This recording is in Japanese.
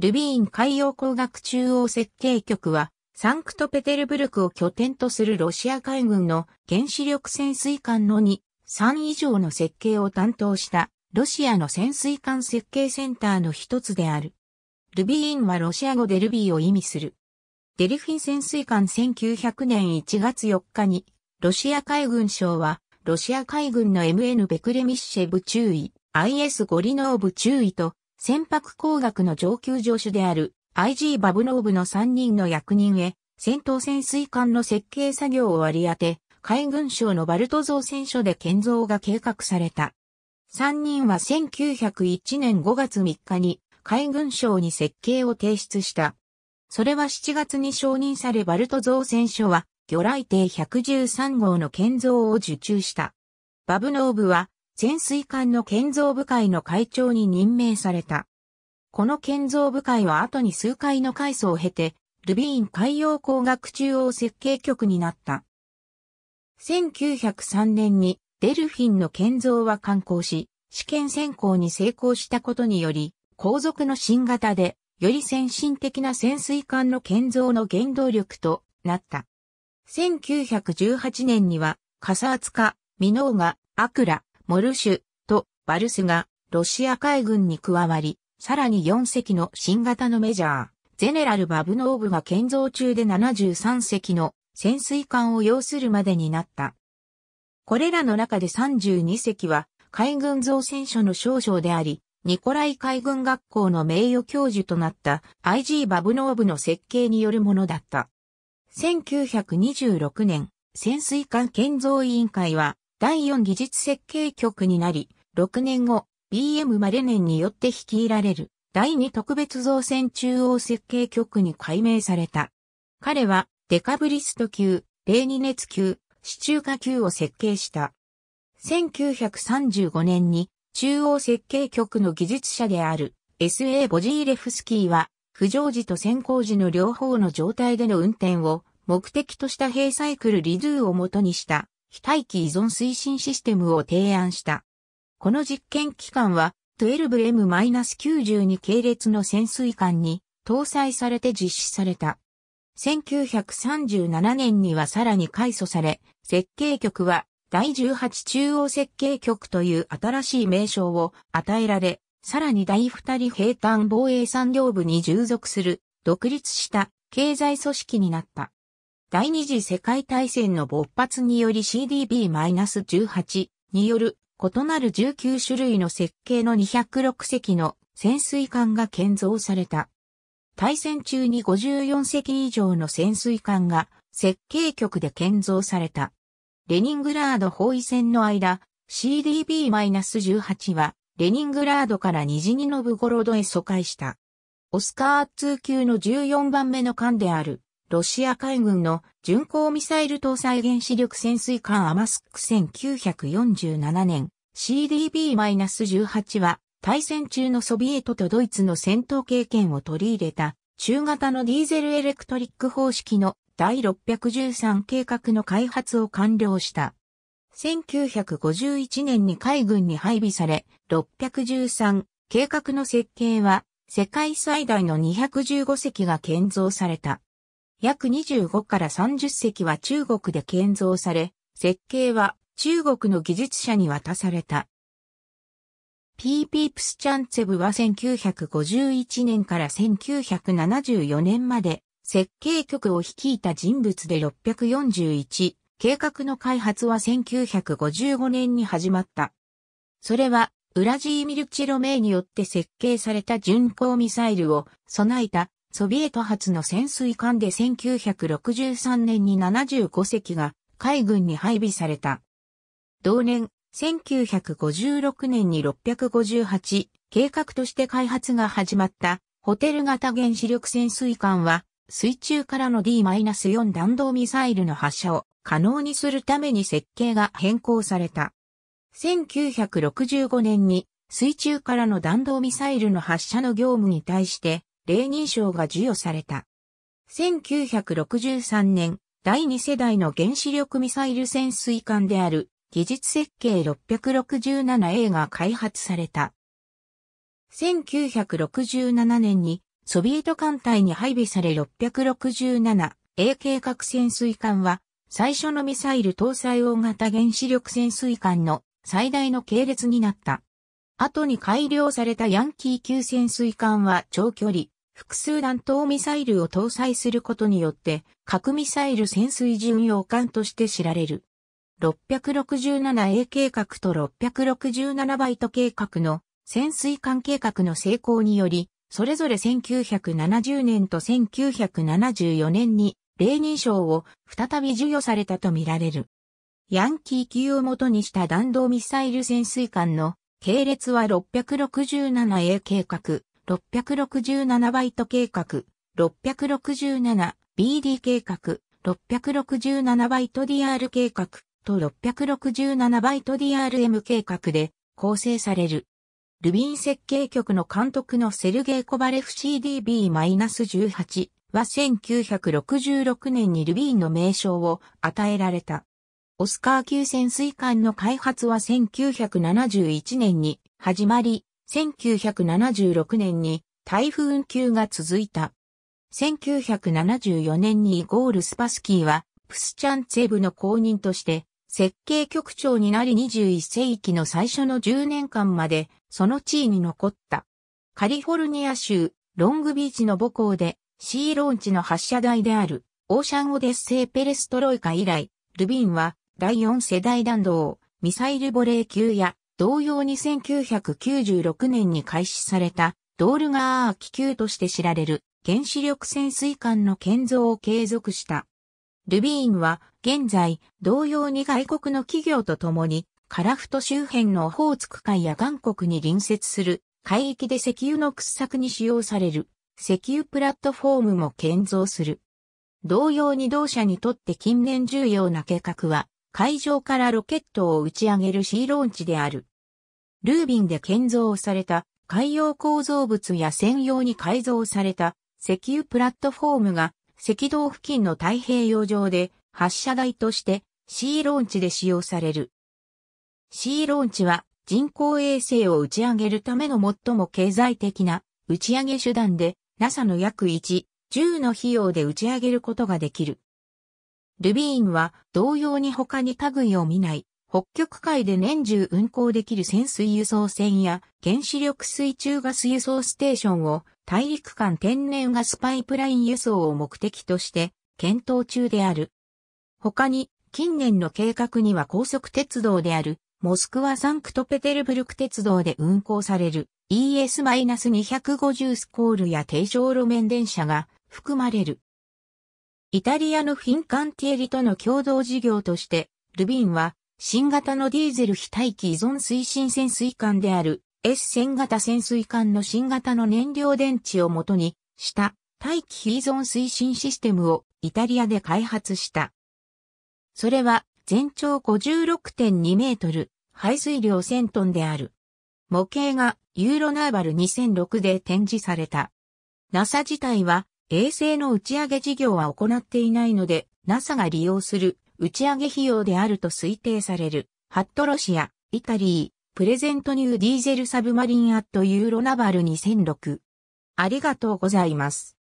ルビーン海洋工学中央設計局は、サンクトペテルブルクを拠点とするロシア海軍の原子力潜水艦の2、3以上の設計を担当したロシアの潜水艦設計センターの一つである。ルビーンはロシア語でルビーを意味する。デルフィン潜水艦1900年1月4日に、ロシア海軍省は、ロシア海軍の MN ベクレミッシェブ注意、IS ゴリノーブ注意と、船舶工学の上級助手である IG バブノーブの3人の役人へ、戦闘潜水艦の設計作業を割り当て、海軍省のバルト造船所で建造が計画された。3人は1901年5月3日に海軍省に設計を提出した。それは7月に承認されバルト造船所は魚雷艇113号の建造を受注した。バブノーブは潜水艦の建造部会の会長に任命された。この建造部会は後に数回の改装を経て、ルビーン海洋工学中央設計局になった。1903年にデルフィンの建造は刊行し、試験選考に成功したことにより、後続の新型で、より先進的な潜水艦の建造の原動力となった。1918年には、カサーツカ、ミノーガ、アクラ、モルシュとバルスがロシア海軍に加わり、さらに4隻の新型のメジャー、ゼネラル・バブノーブが建造中で73隻の潜水艦を要するまでになった。これらの中で32隻は海軍造船所の少将であり、ニコライ海軍学校の名誉教授となった IG バブノーブの設計によるものだった。1926年、潜水艦建造委員会は第4技術設計局になり、6年後、BM マレネンによって率いられる第2特別造船中央設計局に改名された。彼はデカブリスト級、レーニネツ級、シチューカ級を設計した。1935年に中央設計局の技術者である S.A. ボジーレフスキーは浮上時と先行時の両方の状態での運転を目的としたヘサイクルリドゥをもとにした非待機依存推進システムを提案した。この実験機関は 12M-92 系列の潜水艦に搭載されて実施された。1937年にはさらに改祖され、設計局は第18中央設計局という新しい名称を与えられ、さらに第二人平坦防衛産業部に従属する独立した経済組織になった。第二次世界大戦の勃発により CDB-18 による異なる19種類の設計の206隻の潜水艦が建造された。対戦中に54隻以上の潜水艦が設計局で建造された。レニングラード包囲戦の間、CDB-18 はレニングラードからニジニノブゴロドへ疎開した。オスカー2級の14番目の艦であるロシア海軍の巡航ミサイル搭載原子力潜水艦アマスク1947年 CDB-18 は対戦中のソビエトとドイツの戦闘経験を取り入れた中型のディーゼルエレクトリック方式の第613計画の開発を完了した。1951年に海軍に配備され、613計画の設計は世界最大の215隻が建造された。約25から30隻は中国で建造され、設計は中国の技術者に渡された。PP プスチャンツェブは1951年から1974年まで設計局を率いた人物で641、計画の開発は1955年に始まった。それは、ウラジーミルチェロメイによって設計された巡航ミサイルを備えたソビエト初の潜水艦で1963年に75隻が海軍に配備された。同年、1956年に658、計画として開発が始まったホテル型原子力潜水艦は水中からの D-4 弾道ミサイルの発射を可能にするために設計が変更された。1965年に水中からの弾道ミサイルの発射の業務に対してレ認証賞が授与された。1963年、第2世代の原子力ミサイル潜水艦である技術設計 667A が開発された。1967年にソビエト艦隊に配備され 667A 計画潜水艦は最初のミサイル搭載大型原子力潜水艦の最大の系列になった。後に改良されたヤンキー級潜水艦は長距離、複数弾頭ミサイルを搭載することによって、核ミサイル潜水巡洋艦として知られる。667A 計画と667バイト計画の潜水艦計画の成功により、それぞれ1970年と1974年に、レーニ賞を再び授与されたとみられる。ヤンキー級をもとにした弾道ミサイル潜水艦の系列は 667A 計画、667バイト計画、667BD 計画、667バイト DR 計画と667バイト DRM 計画で構成される。ルビン設計局の監督のセルゲイ・コバレフ CDB-18 は1966年にルビンの名称を与えられた。オスカー級潜水艦の開発は1971年に始まり、1976年に台風級が続いた。1974年にイゴール・スパスキーは、プスチャンツェブの公認として、設計局長になり21世紀の最初の10年間まで、その地位に残った。カリフォルニア州、ロングビーチの母校で、シーローンチの発射台である、オーシャンオデッセイペレストロイカ以来、ルビンは、第4世代弾道、ミサイルボレー級や、同様に1996年に開始された、ドールガー気球として知られる、原子力潜水艦の建造を継続した。ルビーンは、現在、同様に外国の企業と共に、カラフト周辺のオホーツク海や韓国に隣接する海域で石油の掘削に使用される石油プラットフォームも建造する。同様に同社にとって近年重要な計画は海上からロケットを打ち上げるシーローンチである。ルービンで建造された海洋構造物や専用に改造された石油プラットフォームが赤道付近の太平洋上で発射台としてシーローンチで使用される。シーローンチは人工衛星を打ち上げるための最も経済的な打ち上げ手段で NASA の約1、10の費用で打ち上げることができる。ルビーンは同様に他に類を見ない北極海で年中運航できる潜水輸送船や原子力水中ガス輸送ステーションを大陸間天然ガスパイプライン輸送を目的として検討中である。他に近年の計画には高速鉄道であるモスクワサンクトペテルブルク鉄道で運行される ES-250 スコールや低床路面電車が含まれる。イタリアのフィンカンティエリとの共同事業として、ルビンは新型のディーゼル非待機依存推進潜水艦である S1000 型潜水艦の新型の燃料電池をもとにした待機非依存推進システムをイタリアで開発した。それは全長56.2メートル、排水量1000トンである。模型がユーロナーバル2006で展示された。NASA 自体は衛星の打ち上げ事業は行っていないので、NASA が利用する打ち上げ費用であると推定される、ハットロシア、イタリー、プレゼントニューディーゼルサブマリンアットユーロナバル2006。ありがとうございます。